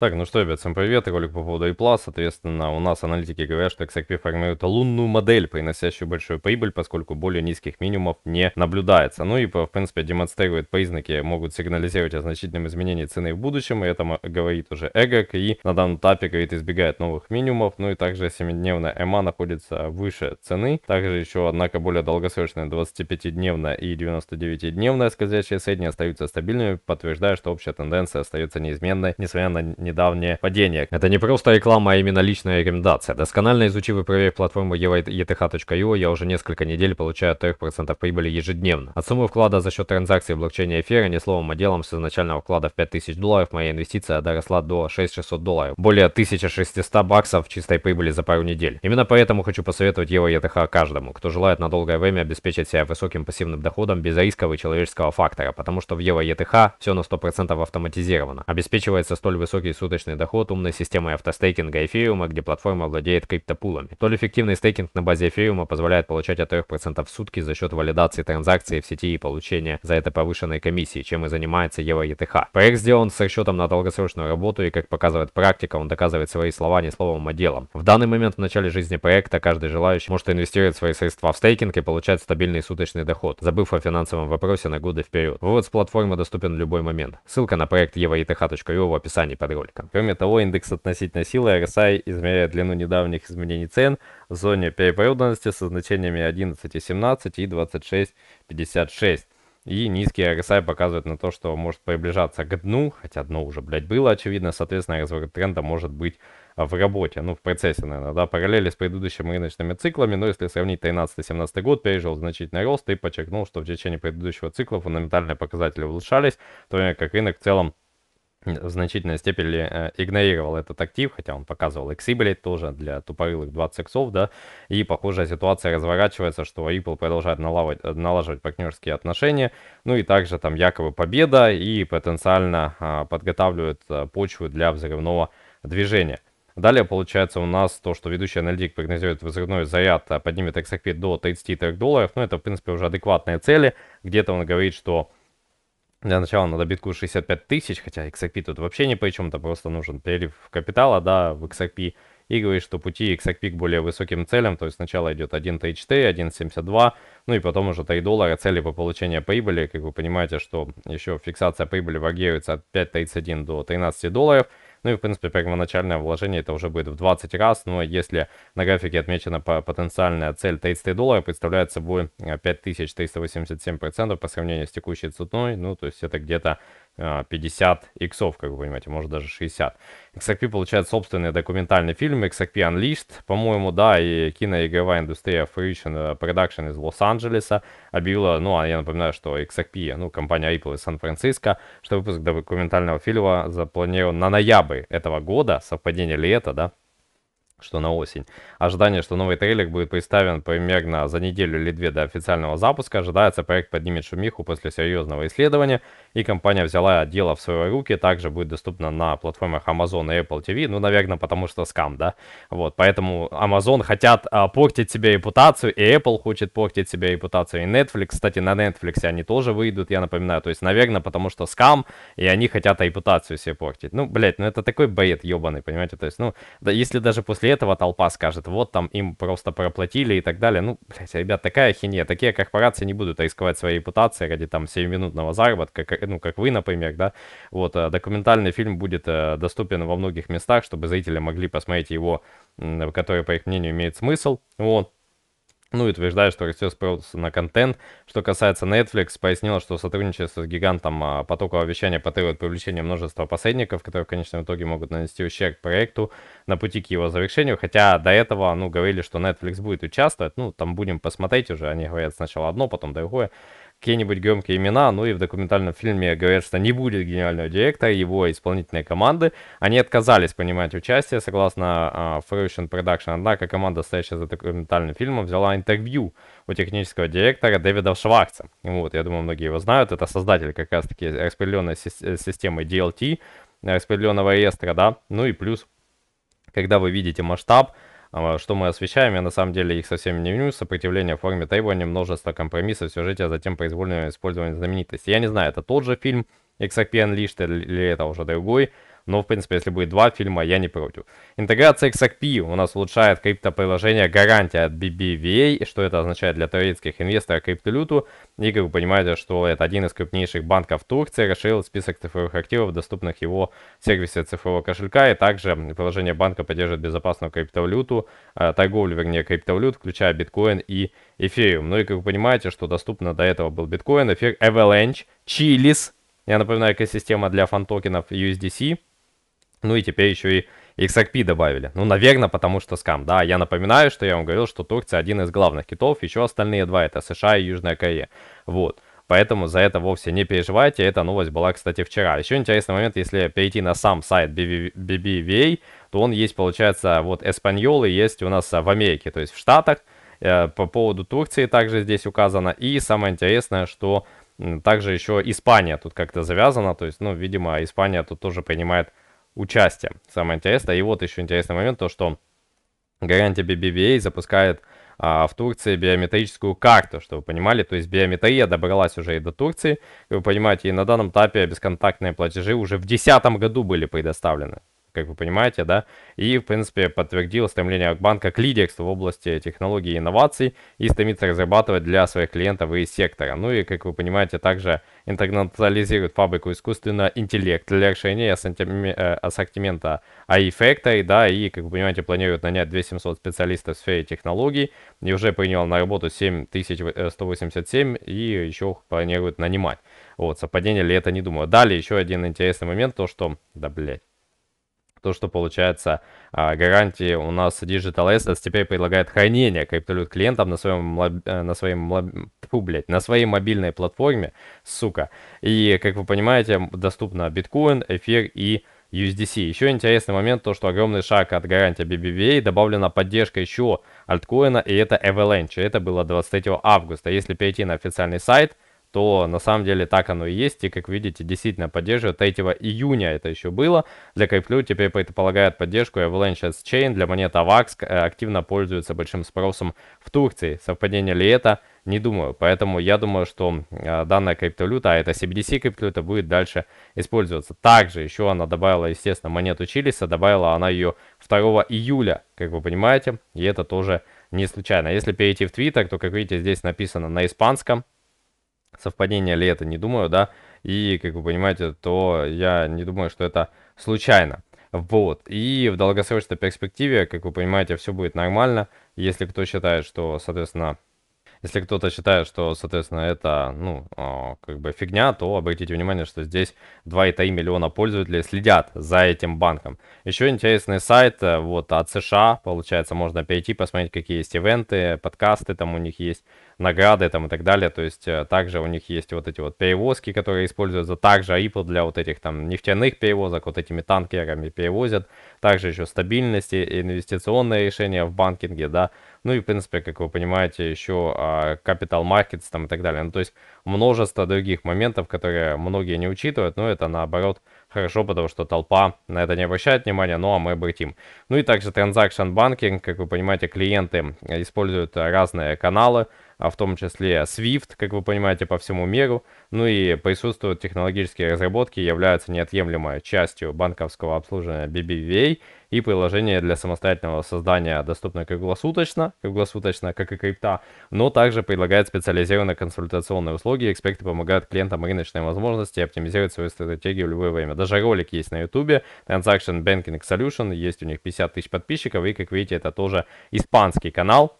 Так, ну что, ребят, всем привет, ролик по поводу A+, соответственно, у нас аналитики говорят, что XRP формирует лунную модель, приносящую большую прибыль, поскольку более низких минимумов не наблюдается. Ну и, в принципе, демонстрирует признаки, могут сигнализировать о значительном изменении цены в будущем, и это говорит уже ЭГОК, и на данном этапе, говорит, избегает новых минимумов, ну и также 7-дневная ЭМА находится выше цены, также еще, однако, более долгосрочная 25-дневная и 99-дневная скользящая средняя остаются стабильными, подтверждая, что общая тенденция остается неизменной, несмотря на недавнее падение. Это не просто реклама, а именно личная рекомендация. Досконально изучив и проверив платформу ETH.io, я уже несколько недель получаю от 3% прибыли ежедневно. От суммы вклада за счет транзакций в блокчейне эфира, ни словом, а делом с изначального вклада в 5000 долларов моя инвестиция доросла до 6600 долларов. Более 1600 баксов чистой прибыли за пару недель. Именно поэтому хочу посоветовать его ETH каждому, кто желает на долгое время обеспечить себя высоким пассивным доходом без рисков и человеческого фактора, потому что в Ева ETH все на 100% автоматизировано. Обеспечивается столь высокий суточный доход умной системой автостейкинга эфириума, где платформа владеет криптопулами. Столь эффективный стейкинг на базе эфириума позволяет получать от 3% в сутки за счет валидации транзакций в сети и получения за это повышенной комиссии, чем и занимается EVRTH. Проект сделан с расчетом на долгосрочную работу и, как показывает практика, он доказывает свои слова не словом, а делом. В данный момент в начале жизни проекта каждый желающий может инвестировать свои средства в стейкинг и получать стабильный суточный доход, забыв о финансовом вопросе на годы вперед. Вывод с платформы доступен в любой момент. Ссылка на проект evaith.ru в описании под роликом только. Кроме того, индекс относительной силы RSI измеряет длину недавних изменений цен в зоне перепроданности со значениями 11,17 и 26,56. И низкий RSI показывает на то, что может приближаться к дну, хотя дно уже, блядь, было очевидно, соответственно, разворот тренда может быть а, в работе, ну, в процессе, наверное, да, параллели с предыдущими рыночными циклами, но если сравнить 13-17 год, пережил значительный рост и подчеркнул, что в течение предыдущего цикла фундаментальные показатели улучшались, в то время как рынок в целом в значительной степени э, игнорировал этот актив, хотя он показывал иксы, тоже для тупорылых 20 иксов, да, и похожая ситуация разворачивается, что Ripple продолжает налаживать, налаживать партнерские отношения, ну и также там якобы победа и потенциально а, подготавливает а, почву для взрывного движения. Далее получается у нас то, что ведущий аналитик прогнозирует взрывной заряд, э, поднимет XRP до 33 долларов. Ну, это, в принципе, уже адекватные цели. Где-то он говорит, что для начала надо битку 65 тысяч, хотя XRP тут вообще ни по чему, то просто нужен прилив капитала, да, в XRP. И говорит, что пути XRP к более высоким целям, то есть сначала идет 1.34, 1.72, ну и потом уже 3 доллара цели по получению прибыли. Как вы понимаете, что еще фиксация прибыли варьируется от 5.31 до 13 долларов – ну и, в принципе, первоначальное вложение это уже будет в 20 раз, но если на графике отмечена потенциальная цель 33 долларов, представляет собой 5387% э, по сравнению с текущей ценой, ну, то есть это где-то 50 а, иксов, как вы понимаете, может даже 60. XRP получает собственный документальный фильм XRP Unleashed, по-моему, да, и киноигровая индустрия Fruition Production э, из Лос-Анджелеса объявила, ну, а я напоминаю, что XRP, ну, компания Apple из Сан-Франциско, что выпуск документального фильма запланирован на ноябрь этого года, совпадение ли это, да, что на осень. Ожидание, что новый трейлер будет представлен примерно за неделю или две до официального запуска. Ожидается, проект поднимет шумиху после серьезного исследования и компания взяла дело в свои руки, также будет доступно на платформах Amazon и Apple TV, ну, наверное, потому что скам, да, вот, поэтому Amazon хотят а, портить себе репутацию, и Apple хочет портить себе репутацию, и Netflix, кстати, на Netflix они тоже выйдут, я напоминаю, то есть, наверное, потому что скам, и они хотят репутацию себе портить, ну, блядь, ну, это такой бред ебаный, понимаете, то есть, ну, да, если даже после этого толпа скажет, вот, там, им просто проплатили и так далее, ну, блядь, ребят, такая хинея, такие корпорации не будут рисковать своей репутацией ради, там, 7-минутного заработка, ну, как вы, например, да, вот, э, документальный фильм будет э, доступен во многих местах, чтобы зрители могли посмотреть его, который, по их мнению, имеет смысл, вот, ну и утверждает, что растет спрос на контент. Что касается Netflix, пояснила, что сотрудничество с гигантом а, потокового вещания потребует привлечения множества посредников, которые в конечном итоге могут нанести ущерб проекту на пути к его завершению. Хотя до этого, ну, говорили, что Netflix будет участвовать. Ну, там будем посмотреть уже. Они говорят сначала одно, потом другое какие-нибудь громкие имена, ну и в документальном фильме говорят, что не будет гениального директора, его исполнительной команды. Они отказались принимать участие, согласно uh, Fruition Production, однако команда, стоящая за документальным фильмом, взяла интервью у технического директора Дэвида Шварца. Вот, я думаю, многие его знают, это создатель как раз-таки распределенной э, системы DLT, распределенного реестра, да, ну и плюс, когда вы видите масштаб, а, что мы освещаем, я на самом деле их совсем не виню, сопротивление в форме требований, множество компромиссов в сюжете, а затем произвольное использование знаменитости. Я не знаю, это тот же фильм, XRP Unleashed или это уже другой, но, в принципе, если будет два фильма, я не против. Интеграция XRP у нас улучшает криптоприложение гарантия от BBVA, что это означает для турецких инвесторов криптовалюту. И, как вы понимаете, что это один из крупнейших банков Турции, расширил список цифровых активов, доступных его сервисе цифрового кошелька, и также приложение банка поддерживает безопасную криптовалюту, э, торговлю, вернее, криптовалют, включая биткоин и эфириум. Ну и, как вы понимаете, что доступно до этого был биткоин, эфир Avalanche, Chilis, я напоминаю, экосистема для фантокенов USDC, ну и теперь еще и XRP добавили. Ну, наверное, потому что скам. Да, я напоминаю, что я вам говорил, что Турция один из главных китов, еще остальные два это США и Южная Корея. Вот. Поэтому за это вовсе не переживайте. Эта новость была, кстати, вчера. Еще интересный момент, если перейти на сам сайт BBVA, то он есть, получается, вот Эспаньол и есть у нас э, в Америке, то есть в Штатах. Э, по поводу Турции также здесь указано. И самое интересное, что также еще Испания тут как-то завязана. То есть, ну, видимо, Испания тут тоже принимает участия. Самое интересное. И вот еще интересный момент, то что гарантия BBVA запускает а, в Турции биометрическую карту, чтобы вы понимали. То есть биометрия добралась уже и до Турции. Как вы понимаете, и на данном этапе бесконтактные платежи уже в 2010 году были предоставлены как вы понимаете, да, и, в принципе, подтвердил стремление банка к лидерству в области технологий и инноваций и стремится разрабатывать для своих клиентов и сектора. Ну и, как вы понимаете, также интернационализирует фабрику искусственного интеллекта для решения э, ассортимента AI e Factory, да, и, как вы понимаете, планирует нанять 2700 специалистов в сфере технологий, и уже принял на работу 7187 и еще планирует нанимать. Вот, совпадение ли это, не думаю. Далее еще один интересный момент, то что, да, блядь, то, что получается а, гарантии у нас Digital Assets теперь предлагает хранение криптовалют клиентам на своем, э, на своем, фу, блядь, на своей мобильной платформе, сука. И, как вы понимаете, доступно биткоин, эфир и USDC. Еще интересный момент, то что огромный шаг от гарантии BBVA добавлена поддержка еще альткоина, и это Avalanche. Это было 23 августа. Если перейти на официальный сайт, то на самом деле так оно и есть. И, как видите, действительно поддерживает. 3 июня это еще было. Для Кайплю теперь предполагает поддержку Avalanche Chain. Для монет AVAX э, активно пользуется большим спросом в Турции. Совпадение ли это? Не думаю. Поэтому я думаю, что э, данная криптовалюта, а это CBDC криптовалюта, будет дальше использоваться. Также еще она добавила, естественно, монету Чилиса. Добавила она ее 2 июля, как вы понимаете. И это тоже не случайно. Если перейти в Твиттер, то, как видите, здесь написано на испанском совпадение ли это, не думаю, да, и, как вы понимаете, то я не думаю, что это случайно. Вот. И в долгосрочной перспективе, как вы понимаете, все будет нормально. Если кто считает, что, соответственно, если кто-то считает, что, соответственно, это, ну, а, как бы фигня, то обратите внимание, что здесь 2,3 миллиона пользователей следят за этим банком. Еще интересный сайт, э, вот, от США, получается, можно перейти, посмотреть, какие есть ивенты, подкасты там у них есть награды там и так далее. То есть э, также у них есть вот эти вот перевозки, которые используются, также Ripple для вот этих там нефтяных перевозок, вот этими танкерами перевозят, также еще стабильности и инвестиционные решения в банкинге, да, ну и в принципе, как вы понимаете, еще капитал markets там и так далее. Ну то есть множество других моментов, которые многие не учитывают, но это наоборот хорошо, потому что толпа на это не обращает внимания, ну а мы обратим. Ну и также транзакшн банкинг, как вы понимаете, клиенты используют разные каналы, а в том числе Swift, как вы понимаете, по всему миру. Ну и присутствуют технологические разработки, являются неотъемлемой частью банковского обслуживания BBVA, и приложение для самостоятельного создания доступно круглосуточно, круглосуточно, как и крипта, но также предлагает специализированные консультационные услуги. Эксперты помогают клиентам рыночные возможности оптимизировать свою стратегию в любое время. Даже ролик есть на YouTube, Transaction Banking Solution, есть у них 50 тысяч подписчиков, и, как видите, это тоже испанский канал,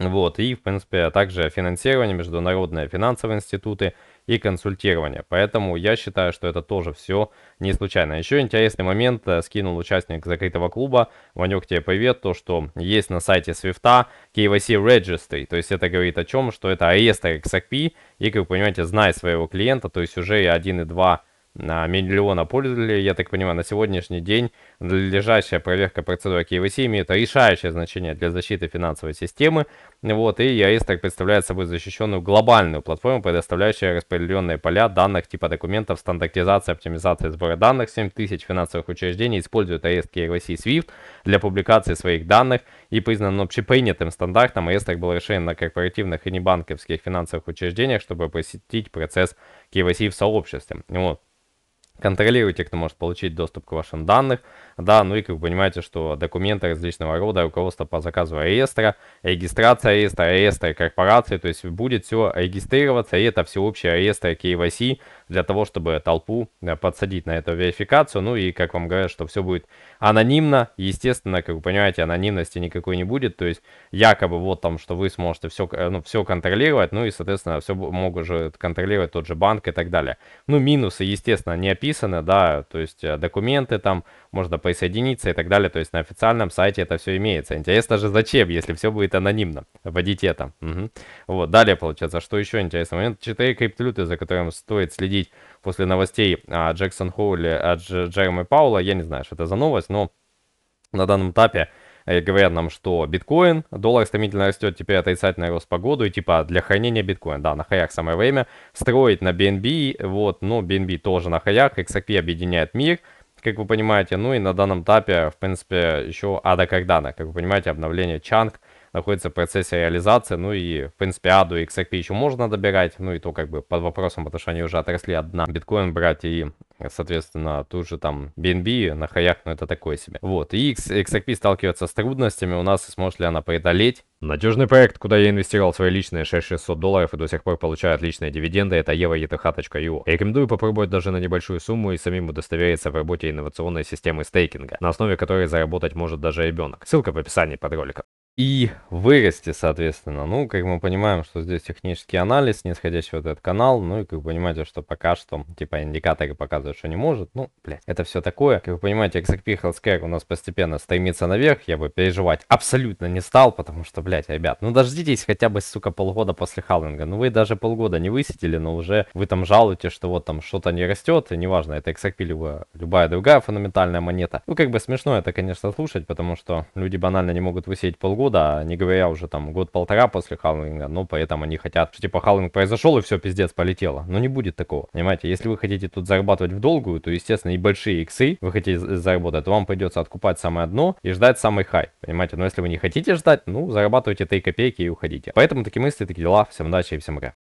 вот, и, в принципе, также финансирование, международные финансовые институты, и консультирования. Поэтому я считаю, что это тоже все не случайно. Еще интересный момент э, скинул участник закрытого клуба, Ванюк тебе привет, то что есть на сайте Swift KYC Registry, то есть это говорит о чем, что это реестр XRP, и как вы понимаете, зная своего клиента, то есть уже 1 и 2 на миллиона пользователей. Я так понимаю, на сегодняшний день лежащая проверка процедуры KYC имеет решающее значение для защиты финансовой системы. Вот, и Яристер представляет собой защищенную глобальную платформу, предоставляющую распределенные поля данных типа документов, стандартизация, оптимизация сбора данных. 7000 финансовых учреждений используют AES KYC Swift для публикации своих данных и признан общепринятым стандартом. AES был решен на корпоративных и небанковских финансовых учреждениях, чтобы посетить процесс KYC в сообществе. Вот контролируйте, кто может получить доступ к вашим данным, да, ну и как вы понимаете, что документы различного рода, руководство по заказу реестра, регистрация реестра, реестра корпорации, то есть будет все регистрироваться, и это всеобщий реестр KYC, для того, чтобы толпу э, подсадить на эту верификацию. Ну и, как вам говорят, что все будет анонимно. Естественно, как вы понимаете, анонимности никакой не будет. То есть, якобы вот там, что вы сможете все, э, ну, все контролировать, ну и, соответственно, все могут же контролировать тот же банк и так далее. Ну, минусы, естественно, не описаны, да, то есть э, документы там, можно присоединиться и так далее. То есть на официальном сайте это все имеется. Интересно же, зачем, если все будет анонимно? Вводите это. Угу. Вот, далее, получается, что еще интересный момент. Четыре криптовалюты, за которым стоит следить следить после новостей о Джексон Хоуле, о Джереми Паула. Я не знаю, что это за новость, но на данном этапе э, говорят нам, что биткоин, доллар стремительно растет, теперь отрицательный рост по и типа для хранения биткоина, да, на хаях самое время, строить на BNB, вот, но BNB тоже на хаях, XRP объединяет мир, как вы понимаете, ну и на данном этапе, в принципе, еще ада как дана, как вы понимаете, обновление Чанг, находится в процессе реализации, ну и, в принципе, аду и XRP еще можно добирать, ну и то как бы под вопросом, потому что они уже отросли одна биткоин брать и соответственно, тут же там BNB на хаях, но ну, это такое себе. Вот, и XRP сталкивается с трудностями, у нас сможет ли она преодолеть. Надежный проект, куда я инвестировал свои личные 6600 долларов и до сих пор получаю отличные дивиденды, это evaeth.io. Рекомендую попробовать даже на небольшую сумму и самим удостовериться в работе инновационной системы стейкинга, на основе которой заработать может даже ребенок. Ссылка в описании под роликом и вырасти, соответственно. Ну, как мы понимаем, что здесь технический анализ, нисходящий вот этот канал, ну и как вы понимаете, что пока что, типа, индикаторы показывают, что не может, ну, блядь, это все такое. Как вы понимаете, XRP Healthcare у нас постепенно стремится наверх, я бы переживать абсолютно не стал, потому что, блядь, ребят, ну дождитесь хотя бы, сука, полгода после халвинга, ну вы даже полгода не высидели, но уже вы там жалуете, что вот там что-то не растет, и неважно, это XRP, либо любая другая фундаментальная монета. Ну, как бы смешно это, конечно, слушать, потому что люди банально не могут высидеть полгода, года, а не говоря уже там год-полтора после Халвинга, но поэтому они хотят, что типа Халвинг произошел и все, пиздец, полетело. Но не будет такого, понимаете? Если вы хотите тут зарабатывать в долгую, то, естественно, и большие иксы вы хотите заработать, то вам придется откупать самое дно и ждать самый хай, понимаете? Но если вы не хотите ждать, ну, зарабатывайте 3 копейки и уходите. Поэтому такие мысли, такие дела. Всем удачи и всем пока.